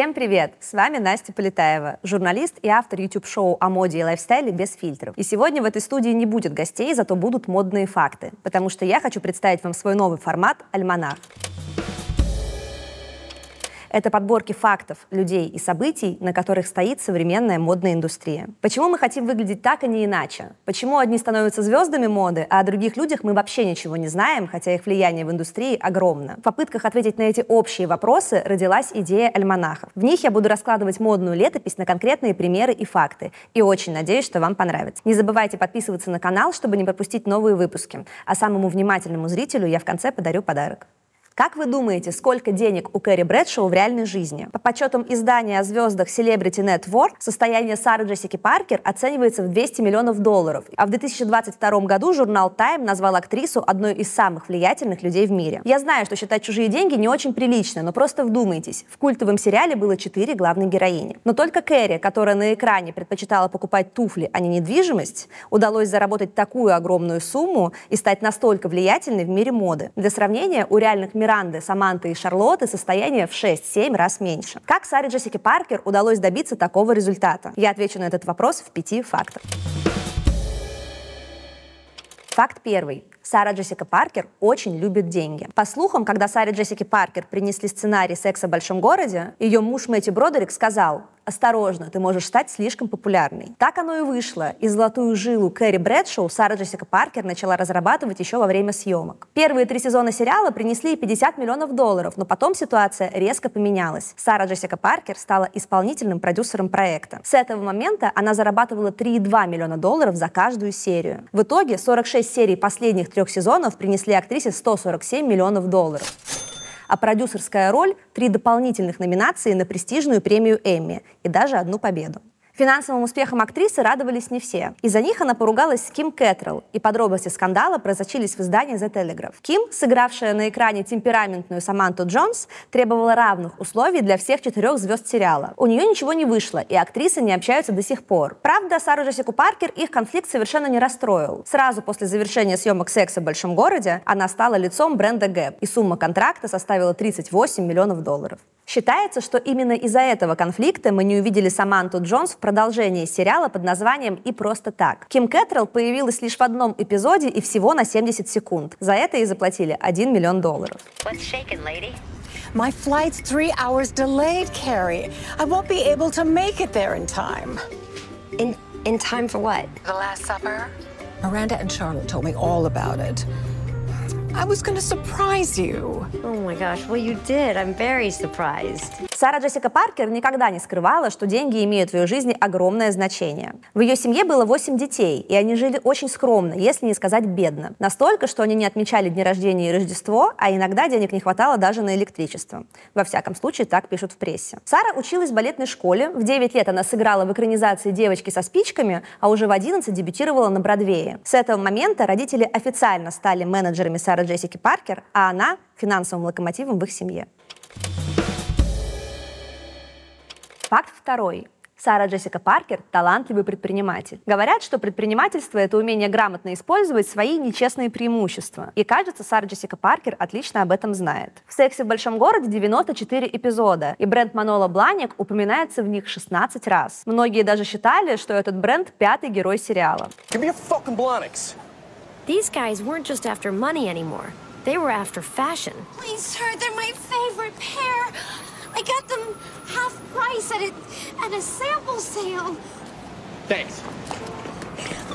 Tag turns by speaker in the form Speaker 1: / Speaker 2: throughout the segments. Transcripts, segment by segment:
Speaker 1: Всем привет! С вами Настя Полетаева, журналист и автор YouTube-шоу о моде и лайфстайле без фильтров. И сегодня в этой студии не будет гостей, зато будут модные факты, потому что я хочу представить вам свой новый формат «Альманах». Это подборки фактов, людей и событий, на которых стоит современная модная индустрия. Почему мы хотим выглядеть так, а не иначе? Почему одни становятся звездами моды, а о других людях мы вообще ничего не знаем, хотя их влияние в индустрии огромно? В попытках ответить на эти общие вопросы родилась идея альманахов. В них я буду раскладывать модную летопись на конкретные примеры и факты. И очень надеюсь, что вам понравится. Не забывайте подписываться на канал, чтобы не пропустить новые выпуски. А самому внимательному зрителю я в конце подарю подарок. Как вы думаете, сколько денег у Кэрри Брэдшоу в реальной жизни? По подсчетам издания о звездах Celebrity Net Worth, состояние Сары Джессики Паркер оценивается в 200 миллионов долларов. А в 2022 году журнал Time назвал актрису одной из самых влиятельных людей в мире. Я знаю, что считать чужие деньги не очень прилично, но просто вдумайтесь. В культовом сериале было четыре главных героини. Но только Кэрри, которая на экране предпочитала покупать туфли, а не недвижимость, удалось заработать такую огромную сумму и стать настолько влиятельной в мире моды. Для сравнения, у реальных мировых Миранды, Саманты и Шарлотты состояние в 6-7 раз меньше. Как Саре Джессики Паркер удалось добиться такого результата? Я отвечу на этот вопрос в пяти фактах. Факт первый. Сара Джессика Паркер очень любит деньги. По слухам, когда Саре Джессике Паркер принесли сценарий «Секса в большом городе», ее муж Мэтью Бродерик сказал, осторожно, ты можешь стать слишком популярной. Так оно и вышло, и «Золотую жилу» Кэрри Брэдшоу Сара Джессика Паркер начала разрабатывать еще во время съемок. Первые три сезона сериала принесли 50 миллионов долларов, но потом ситуация резко поменялась. Сара Джессика Паркер стала исполнительным продюсером проекта. С этого момента она зарабатывала 3,2 миллиона долларов за каждую серию. В итоге 46 серий последних трех сезонов принесли актрисе 147 миллионов долларов а продюсерская роль — три дополнительных номинации на престижную премию «Эмми» и даже одну победу. Финансовым успехом актрисы радовались не все. Из-за них она поругалась с Ким Кэтрелл, и подробности скандала прозачились в издании The Telegraph. Ким, сыгравшая на экране темпераментную Саманту Джонс, требовала равных условий для всех четырех звезд сериала. У нее ничего не вышло, и актрисы не общаются до сих пор. Правда, Сару Джессику Паркер их конфликт совершенно не расстроил. Сразу после завершения съемок «Секса в большом городе» она стала лицом бренда Гэп, и сумма контракта составила 38 миллионов долларов. Считается, что именно из-за этого конфликта мы не увидели Саманту Джонс в продолжении сериала под названием «И просто так». Ким Кэтрелл появилась лишь в одном эпизоде и всего на 70 секунд. За это и заплатили 1 миллион долларов. My flight's three hours delayed, Carrie. I won't be able to make it there in time. In in time for what? The Last Supper. Miranda and Charlotte told me all about it. I was gonna surprise you. Oh my gosh, well you did. I'm very surprised. Сара Джессика Паркер никогда не скрывала, что деньги имеют в ее жизни огромное значение. В ее семье было 8 детей, и они жили очень скромно, если не сказать бедно. Настолько, что они не отмечали дни рождения и Рождество, а иногда денег не хватало даже на электричество. Во всяком случае, так пишут в прессе. Сара училась в балетной школе, в 9 лет она сыграла в экранизации «Девочки со спичками», а уже в 11 дебютировала на Бродвее. С этого момента родители официально стали менеджерами Сары пара Джессики Паркер, а она финансовым локомотивом в их семье. Факт второй. Сара Джессика Паркер – талантливый предприниматель. Говорят, что предпринимательство – это умение грамотно использовать свои нечестные преимущества. И кажется, Сара Джессика Паркер отлично об этом знает. В «Сексе в большом городе» 94 эпизода, и бренд Манола Бланик упоминается в них 16 раз. Многие даже считали, что этот бренд – пятый герой сериала. Give me a fucking Blanics. These guys weren't just after money anymore. They were after fashion. Please, sir, they're my favorite pair. I got them half price at a, at a sample sale. Thanks.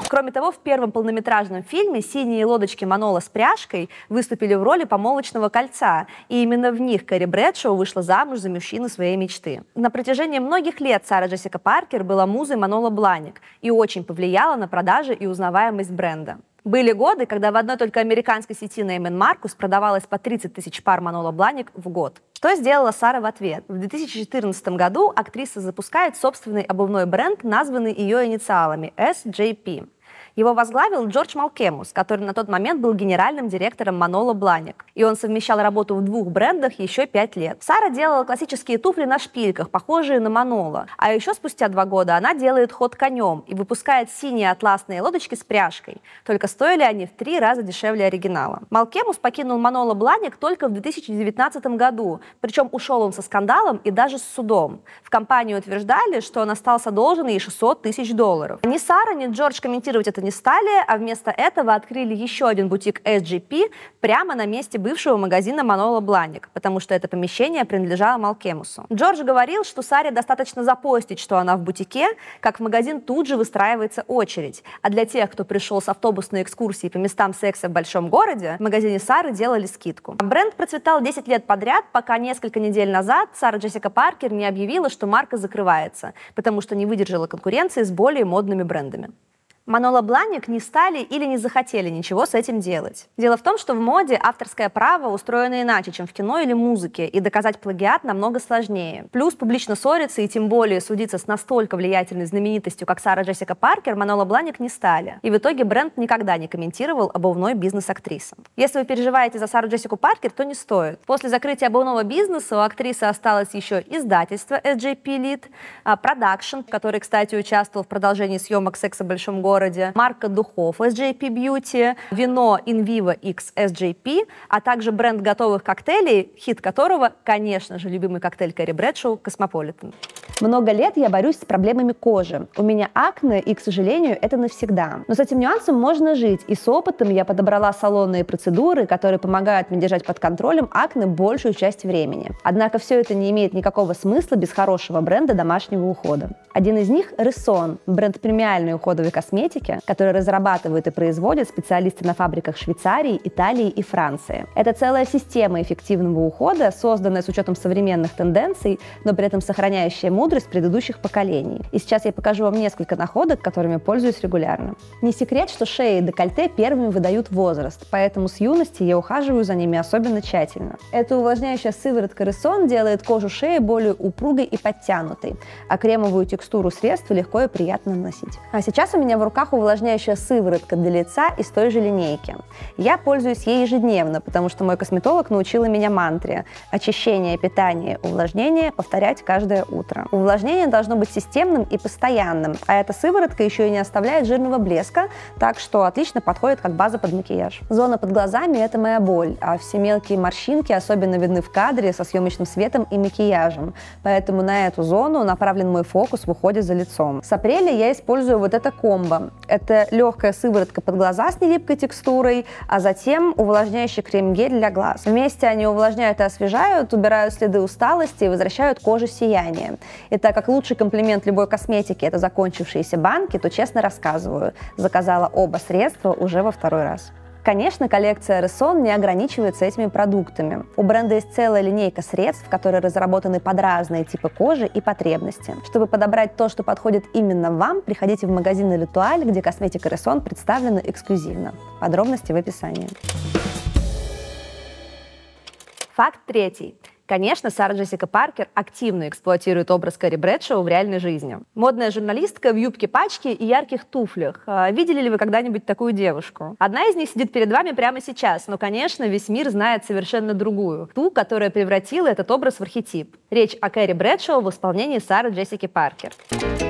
Speaker 1: Кроме того, в первом полнометражном фильме синие лодочки Манола с пряжкой выступили в роли помолочного кольца, и именно в них Кэрри Брэдшоу вышла замуж за мужчину своей мечты. На протяжении многих лет Сара Джессика Паркер была музой Манола Бланик и очень повлияла на продажи и узнаваемость бренда. Были годы, когда в одной только американской сети Neiman Marcus продавалось по 30 тысяч пар Manolo Blahnik в год. Что сделала Сара в ответ? В 2014 году актриса запускает собственный обувной бренд, названный ее инициалами – SJP. Его возглавил Джордж Малкемус, который на тот момент был генеральным директором Манола Бланик. И он совмещал работу в двух брендах еще пять лет. Сара делала классические туфли на шпильках, похожие на Манола. А еще спустя два года она делает ход конем и выпускает синие атласные лодочки с пряжкой. Только стоили они в три раза дешевле оригинала. Малкемус покинул Манола Бланик только в 2019 году, причем ушел он со скандалом и даже с судом. В компании утверждали, что он остался должен ей 600 тысяч долларов. Ни Сара, ни Джордж комментировать это не стали, а вместо этого открыли еще один бутик SGP прямо на месте бывшего магазина Манола Бланик, потому что это помещение принадлежало Малкемусу. Джордж говорил, что Саре достаточно запостить, что она в бутике, как в магазин тут же выстраивается очередь. А для тех, кто пришел с автобусной экскурсии по местам секса в большом городе, в магазине Сары делали скидку. Бренд процветал 10 лет подряд, пока несколько недель назад Сара Джессика Паркер не объявила, что марка закрывается, потому что не выдержала конкуренции с более модными брендами. Манола Бланник не стали или не захотели ничего с этим делать. Дело в том, что в моде авторское право устроено иначе, чем в кино или музыке, и доказать плагиат намного сложнее. Плюс публично ссориться и тем более судиться с настолько влиятельной знаменитостью, как Сара Джессика Паркер, Манола Бланник не стали. И в итоге бренд никогда не комментировал обувной бизнес актрисы. Если вы переживаете за Сару Джессику Паркер, то не стоит. После закрытия обувного бизнеса у актрисы осталось еще издательство SJP Lead, а, продакшн, который, кстати, участвовал в продолжении съемок «Секса в большом городе», городе, марка духов SJP Beauty, вино InVivo X SJP, а также бренд готовых коктейлей, хит которого, конечно же, любимый коктейль Кэрри Брэдшоу «Космополитен». Много лет я борюсь с проблемами кожи. У меня акне, и, к сожалению, это навсегда. Но с этим нюансом можно жить, и с опытом я подобрала салонные процедуры, которые помогают мне держать под контролем акне большую часть времени. Однако все это не имеет никакого смысла без хорошего бренда домашнего ухода. Один из них – Ресон, бренд премиальной уходовой косметики, косметики, которые разрабатывают и производят специалисты на фабриках Швейцарии, Италии и Франции. Это целая система эффективного ухода, созданная с учетом современных тенденций, но при этом сохраняющая мудрость предыдущих поколений. И сейчас я покажу вам несколько находок, которыми пользуюсь регулярно. Не секрет, что шеи и декольте первыми выдают возраст, поэтому с юности я ухаживаю за ними особенно тщательно. Эта увлажняющая сыворотка Ресон делает кожу шеи более упругой и подтянутой, а кремовую текстуру средства легко и приятно наносить. А сейчас у меня в руках руках увлажняющая сыворотка для лица из той же линейки. Я пользуюсь ей ежедневно, потому что мой косметолог научила меня мантре – очищение, питание, увлажнение повторять каждое утро. Увлажнение должно быть системным и постоянным, а эта сыворотка еще и не оставляет жирного блеска, так что отлично подходит как база под макияж. Зона под глазами – это моя боль, а все мелкие морщинки особенно видны в кадре со съемочным светом и макияжем, поэтому на эту зону направлен мой фокус в уходе за лицом. С апреля я использую вот это комбо. Это легкая сыворотка под глаза с нелипкой текстурой, а затем увлажняющий крем-гель для глаз. Вместе они увлажняют и освежают, убирают следы усталости и возвращают коже сияние. И так как лучший комплимент любой косметики – это закончившиеся банки, то честно рассказываю, заказала оба средства уже во второй раз. Конечно, коллекция Resson не ограничивается этими продуктами. У бренда есть целая линейка средств, которые разработаны под разные типы кожи и потребности. Чтобы подобрать то, что подходит именно вам, приходите в магазин Литуаль, где косметика Resson представлена эксклюзивно. Подробности в описании. Факт третий. Конечно, Сара Джессика Паркер активно эксплуатирует образ Кэрри Брэдшоу в реальной жизни. Модная журналистка в юбке-пачке и ярких туфлях. А, видели ли вы когда-нибудь такую девушку? Одна из них сидит перед вами прямо сейчас, но, конечно, весь мир знает совершенно другую. Ту, которая превратила этот образ в архетип. Речь о Кэрри Брэдшоу в исполнении Сары Джессики Паркер. Паркер.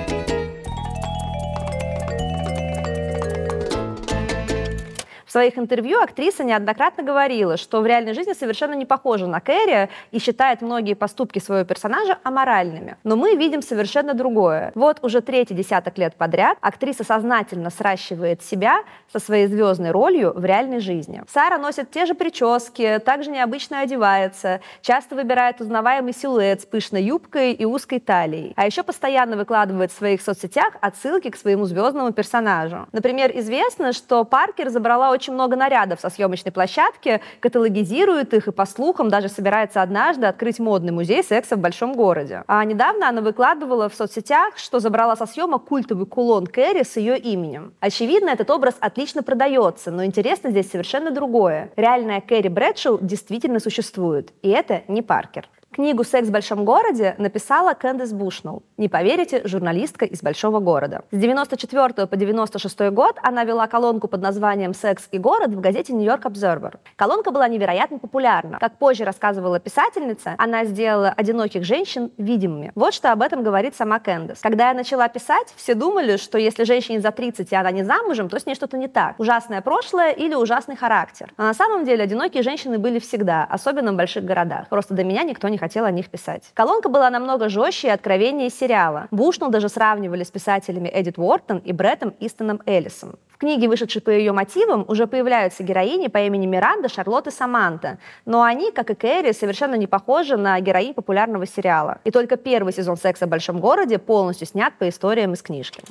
Speaker 1: своих интервью актриса неоднократно говорила, что в реальной жизни совершенно не похожа на Кэрри и считает многие поступки своего персонажа аморальными. Но мы видим совершенно другое. Вот уже третий десяток лет подряд актриса сознательно сращивает себя со своей звездной ролью в реальной жизни. Сара носит те же прически, также необычно одевается, часто выбирает узнаваемый силуэт с пышной юбкой и узкой талией. А еще постоянно выкладывает в своих соцсетях отсылки к своему звездному персонажу. Например, известно, что Паркер забрала очень очень много нарядов со съемочной площадки, каталогизирует их и, по слухам, даже собирается однажды открыть модный музей секса в большом городе. А недавно она выкладывала в соцсетях, что забрала со съемок культовый кулон Кэрри с ее именем. Очевидно, этот образ отлично продается, но интересно здесь совершенно другое. Реальная Кэрри Брэдшоу действительно существует, и это не Паркер. Книгу «Секс в большом городе» написала Кэндис Бушнелл. Не поверите, журналистка из большого города. С 94 по 96 год она вела колонку под названием «Секс и город» в газете «Нью-Йорк Обзервер». Колонка была невероятно популярна. Как позже рассказывала писательница, она сделала одиноких женщин видимыми. Вот что об этом говорит сама Кэндис. Когда я начала писать, все думали, что если женщине за 30 и она не замужем, то с ней что-то не так. Ужасное прошлое или ужасный характер. А на самом деле одинокие женщины были всегда, особенно в больших городах. Просто до меня никто не хотел захотел о них писать. Колонка была намного жестче и откровеннее сериала. Бушнелл даже сравнивали с писателями Эдит Уортон и Бреттом Истоном Эллисом. В книге, вышедшей по ее мотивам, уже появляются героини по имени Миранда, Шарлотта и Саманта, но они, как и Кэрри, совершенно не похожи на героинь популярного сериала. И только первый сезон «Секса в большом городе» полностью снят по историям из книжки.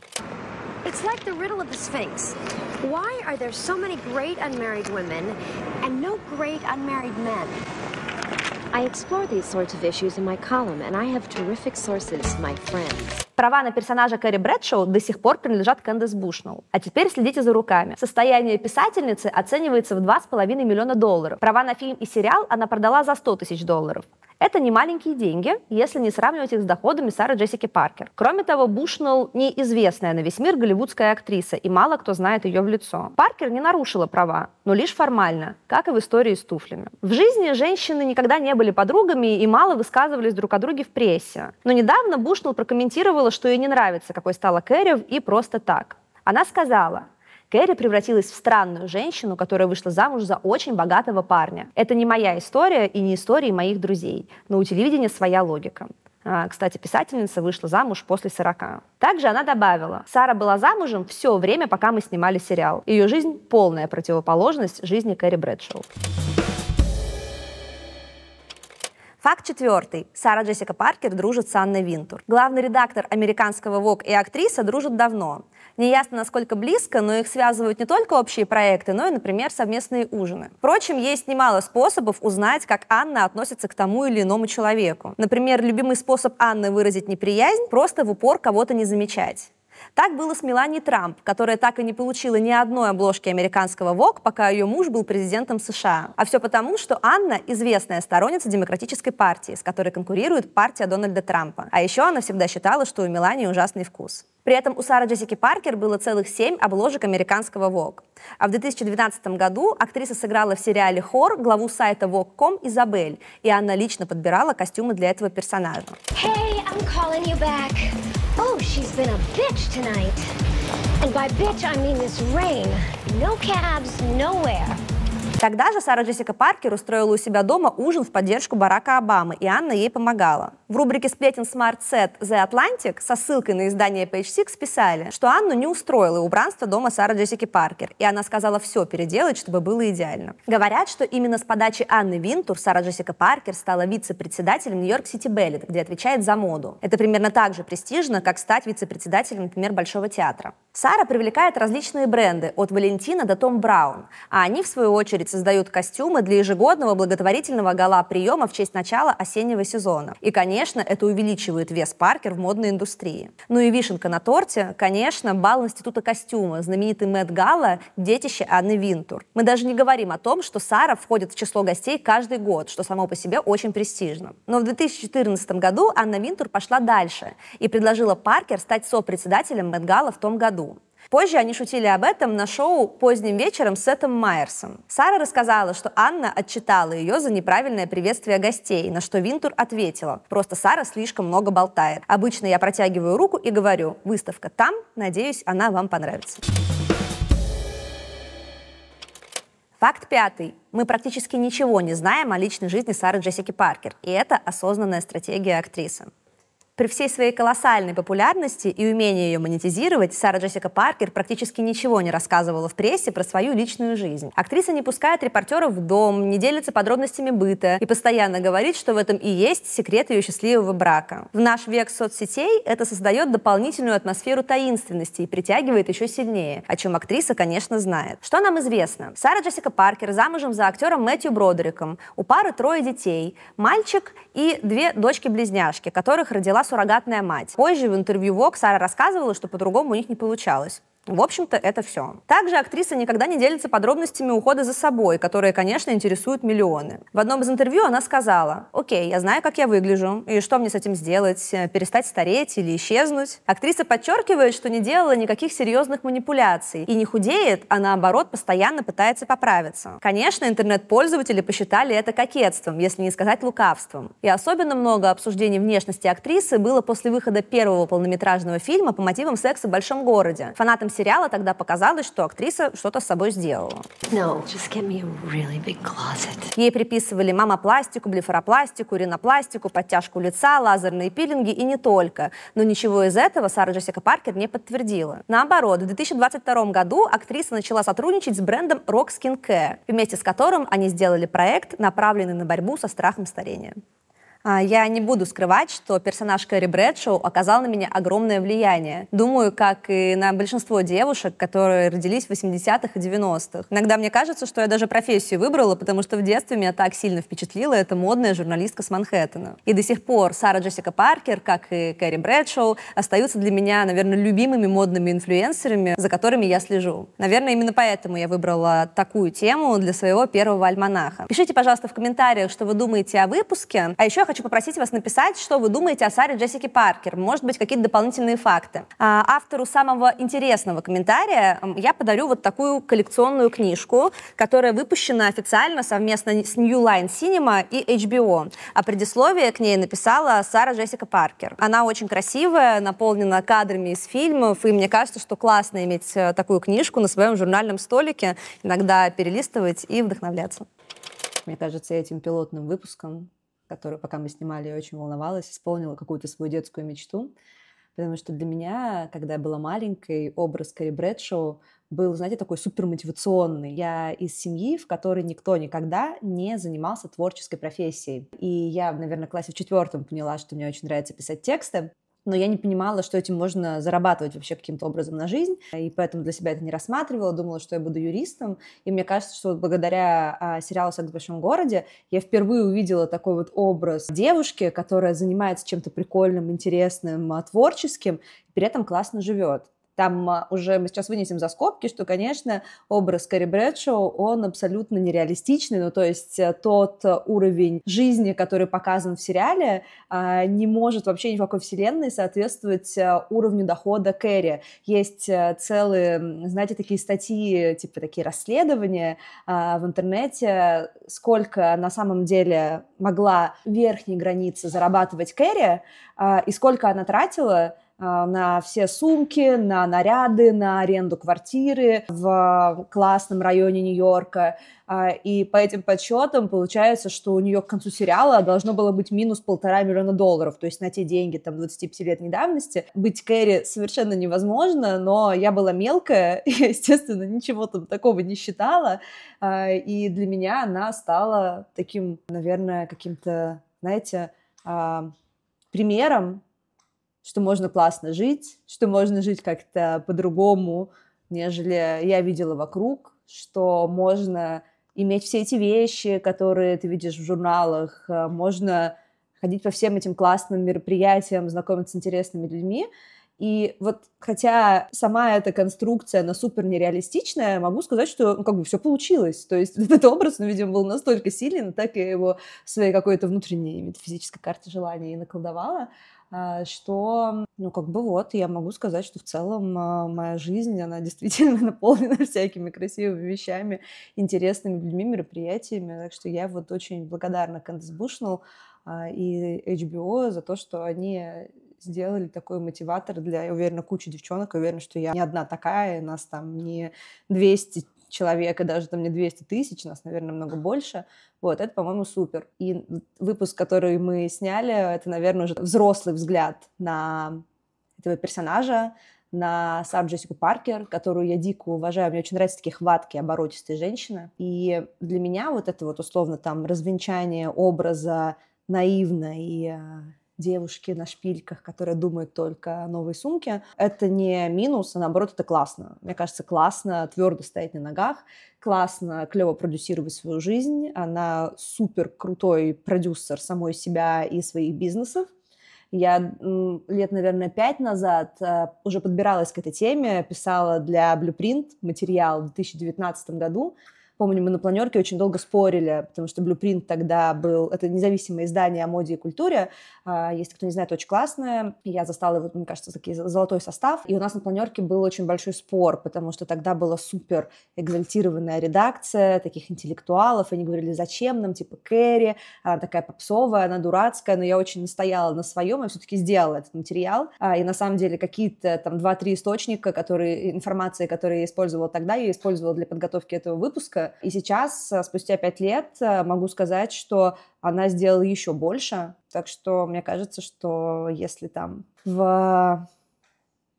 Speaker 1: It's like the riddle of the Sphinx. Why are there so many great unmarried women and no great unmarried men? Права на персонажа Кэрри Брэдшоу до сих пор принадлежат Кэндис Бушнелл. А теперь следите за руками. Состояние писательницы оценивается в 2,5 миллиона долларов. Права на фильм и сериал она продала за 100 тысяч долларов. Это не маленькие деньги, если не сравнивать их с доходами Сары Джессики Паркер. Кроме того, Бушнелл неизвестная на весь мир голливудская актриса, и мало кто знает ее в лицо. Паркер не нарушила права, но лишь формально, как и в истории с туфлями. В жизни женщины никогда не были подругами и мало высказывались друг о друге в прессе. Но недавно Бушнелл прокомментировала, что ей не нравится, какой стала Кэрри и просто так. Она сказала, Кэрри превратилась в странную женщину, которая вышла замуж за очень богатого парня. Это не моя история и не истории моих друзей, но у телевидения своя логика. А, кстати, писательница вышла замуж после 40. Также она добавила, Сара была замужем все время, пока мы снимали сериал. Ее жизнь — полная противоположность жизни Кэрри Брэдшоу. Факт четвертый. Сара Джессика Паркер дружит с Анной Винтур. Главный редактор американского ВОК и актриса дружат давно. Неясно, насколько близко, но их связывают не только общие проекты, но и, например, совместные ужины. Впрочем, есть немало способов узнать, как Анна относится к тому или иному человеку. Например, любимый способ Анны выразить неприязнь – просто в упор кого-то не замечать. Так было с Мелани Трамп, которая так и не получила ни одной обложки американского ВОК, пока ее муж был президентом США. А все потому, что Анна – известная сторонница демократической партии, с которой конкурирует партия Дональда Трампа. А еще она всегда считала, что у Мелани ужасный вкус. При этом у Сары Джессики Паркер было целых семь обложек американского Vogue. А в 2012 году актриса сыграла в сериале «Хор» главу сайта Vogue.com Изабель, и она лично подбирала костюмы для этого персонажа. Hey, I'm calling you back she's been a bitch tonight. And by bitch, I mean this rain. No cabs, nowhere. Тогда же Сара Джессика Паркер устроила у себя дома ужин в поддержку Барака Обамы, и Анна ей помогала. В рубрике «Сплетен Smart Set The Atlantic» со ссылкой на издание Page Six писали, что Анну не устроило убранство дома Сары Джессики Паркер, и она сказала все переделать, чтобы было идеально. Говорят, что именно с подачи Анны Винтур Сара Джессика Паркер стала вице-председателем Нью-Йорк Сити Беллет, где отвечает за моду. Это примерно так же престижно, как стать вице-председателем, например, Большого театра. Сара привлекает различные бренды, от Валентина до Том Браун, а они, в свою очередь, создают костюмы для ежегодного благотворительного гала приема в честь начала осеннего сезона. И, конечно, конечно, это увеличивает вес Паркер в модной индустрии. Ну и вишенка на торте, конечно, бал Института костюма, знаменитый Мэтт Галла, детище Анны Винтур. Мы даже не говорим о том, что Сара входит в число гостей каждый год, что само по себе очень престижно. Но в 2014 году Анна Винтур пошла дальше и предложила Паркер стать сопредседателем Мэтт Галла в том году. Позже они шутили об этом на шоу «Поздним вечером» с Сетом Майерсом. Сара рассказала, что Анна отчитала ее за неправильное приветствие гостей, на что Винтур ответила «Просто Сара слишком много болтает. Обычно я протягиваю руку и говорю «Выставка там, надеюсь, она вам понравится». Факт пятый. Мы практически ничего не знаем о личной жизни Сары Джессики Паркер, и это осознанная стратегия актрисы. При всей своей колоссальной популярности и умении ее монетизировать, Сара Джессика Паркер практически ничего не рассказывала в прессе про свою личную жизнь. Актриса не пускает репортеров в дом, не делится подробностями быта и постоянно говорит, что в этом и есть секрет ее счастливого брака. В наш век соцсетей это создает дополнительную атмосферу таинственности и притягивает еще сильнее, о чем актриса, конечно, знает. Что нам известно? Сара Джессика Паркер замужем за актером Мэтью Бродериком. У пары трое детей – мальчик и две дочки-близняшки, которых родила суррогатная мать. Позже в интервью Vogue Сара рассказывала, что по-другому у них не получалось. В общем-то, это все. Также актриса никогда не делится подробностями ухода за собой, которые, конечно, интересуют миллионы. В одном из интервью она сказала, «Окей, я знаю, как я выгляжу, и что мне с этим сделать, э, перестать стареть или исчезнуть». Актриса подчеркивает, что не делала никаких серьезных манипуляций и не худеет, а наоборот постоянно пытается поправиться. Конечно, интернет-пользователи посчитали это кокетством, если не сказать лукавством. И особенно много обсуждений внешности актрисы было после выхода первого полнометражного фильма по мотивам секса в большом городе. Фанатам сериала тогда показалось, что актриса что-то с собой сделала. No, really Ей приписывали мамопластику, блефаропластику, ринопластику, подтяжку лица, лазерные пилинги и не только. Но ничего из этого Сара Джессика Паркер не подтвердила. Наоборот, в 2022 году актриса начала сотрудничать с брендом Rock Skin Care, вместе с которым они сделали проект, направленный на борьбу со страхом старения. А, я не буду скрывать, что персонаж Кэрри Брэдшоу оказал на меня огромное влияние. Думаю, как и на большинство девушек, которые родились в 80-х и 90-х. Иногда мне кажется, что я даже профессию выбрала, потому что в детстве меня так сильно впечатлила эта модная журналистка с Манхэттена. И до сих пор Сара Джессика Паркер, как и Кэрри Брэдшоу, остаются для меня, наверное, любимыми модными инфлюенсерами, за которыми я слежу. Наверное, именно поэтому я выбрала такую тему для своего первого альманаха. Пишите, пожалуйста, в комментариях, что вы думаете о выпуске. А еще я хочу хочу попросить вас написать, что вы думаете о Саре Джессике Паркер. Может быть, какие-то дополнительные факты. А, автору самого интересного комментария я подарю вот такую коллекционную книжку, которая выпущена официально совместно с New Line Cinema и HBO. А предисловие к ней написала Сара Джессика Паркер. Она очень красивая, наполнена кадрами из фильмов, и мне кажется, что классно иметь э, такую книжку на своем журнальном столике, иногда перелистывать и вдохновляться. Мне кажется, этим пилотным выпуском которую, пока мы снимали, я очень волновалась, исполнила какую-то свою детскую мечту. Потому что для меня, когда я была маленькой, образ Кэрри Брэдшоу был, знаете, такой супермотивационный. Я из семьи, в которой никто никогда не занимался творческой профессией. И я, наверное, в классе в четвертом поняла, что мне очень нравится писать тексты но я не понимала, что этим можно зарабатывать вообще каким-то образом на жизнь, и поэтому для себя это не рассматривала, думала, что я буду юристом, и мне кажется, что благодаря а, сериалу «Секс в большом городе» я впервые увидела такой вот образ девушки, которая занимается чем-то прикольным, интересным, а, творческим, при этом классно живет там а, уже мы сейчас вынесем за скобки, что, конечно, образ Кэрри Брэдшоу, он абсолютно нереалистичный, ну, то есть э, тот уровень жизни, который показан в сериале, а, не может вообще ни в какой вселенной соответствовать э, уровню дохода Кэрри. Есть э, целые, знаете, такие статьи, типа такие расследования а, в интернете, сколько на самом деле могла верхней границы зарабатывать Кэрри и сколько она тратила, а, на все сумки, на наряды, на аренду квартиры в классном районе Нью-Йорка. А, и по этим подсчетам получается, что у нее к концу сериала должно было быть минус полтора миллиона долларов, то есть на те деньги там 25 лет недавности Быть Кэрри совершенно невозможно, но я была мелкая, и, естественно, ничего там такого не считала. А, и для меня она стала таким, наверное, каким-то, знаете, примером что можно классно жить, что можно жить как-то по-другому, нежели я видела вокруг, что можно иметь все эти вещи, которые ты видишь в журналах, э, можно ходить по всем этим классным мероприятиям, знакомиться с интересными людьми. И вот хотя сама эта конструкция, она супер нереалистичная, могу сказать, что ну, как бы все получилось. То есть этот образ, ну, видимо, был настолько силен, так я его в своей какой-то внутренней метафизической карте желаний наколдовала. А, что, ну, как бы вот, я могу сказать, что в целом а, моя жизнь, она действительно наполнена всякими красивыми вещами, интересными людьми, мероприятиями, так что я вот очень благодарна Candice Bushnell а, и HBO за то, что они сделали такой мотиватор для, я уверена, кучи девчонок. Я уверена, что я не одна такая, нас там не 200 человек, и даже там не 200 тысяч, нас, наверное, много больше. Вот, это, по-моему, супер. И выпуск, который мы сняли, это, наверное, уже взрослый взгляд на этого персонажа, на сам Джессику Паркер, которую я дико уважаю. Мне очень нравятся такие хватки оборотистые женщины. И для меня вот это вот условно там развенчание образа наивно и э, девушки на шпильках, которые думают только о новой сумке. Это не минус, а наоборот, это классно. Мне кажется, классно твердо стоять на ногах, классно клево продюсировать свою жизнь. Она супер крутой продюсер самой себя и своих бизнесов. Я лет, наверное, пять назад э, уже подбиралась к этой теме, писала для Blueprint материал в 2019 году, Помню, мы на планерке очень долго спорили, потому что Blueprint тогда был... Это независимое издание о моде и культуре. А, если кто не знает, очень классное. Я застала, вот, мне кажется, такой золотой состав. И у нас на планерке был очень большой спор, потому что тогда была супер экзальтированная редакция таких интеллектуалов. Они говорили, зачем нам, типа, Кэрри, она такая попсовая, она дурацкая, но я очень настояла на своем, и все-таки сделала этот материал. А, и на самом деле какие-то там два-три источника, которые, информации, которые я использовала тогда, я использовала для подготовки этого выпуска, и сейчас, э, спустя пять лет, э, могу сказать, что она сделала еще больше. Так что мне кажется, что если там в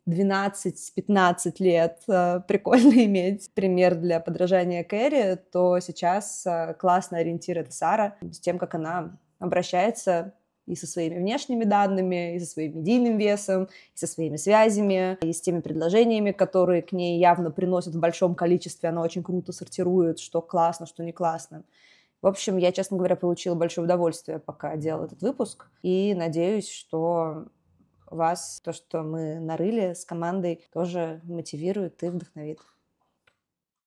Speaker 1: 12-15 лет э, прикольно иметь пример для подражания Кэрри, то сейчас классный ориентир — это Сара, с тем, как она обращается и со своими внешними данными, и со своим медийным весом, и со своими связями, и с теми предложениями, которые к ней явно приносят в большом количестве. Она очень круто сортирует, что классно, что не классно. В общем, я, честно говоря, получила большое удовольствие, пока делала этот выпуск. И надеюсь, что вас то, что мы нарыли с командой, тоже мотивирует и вдохновит.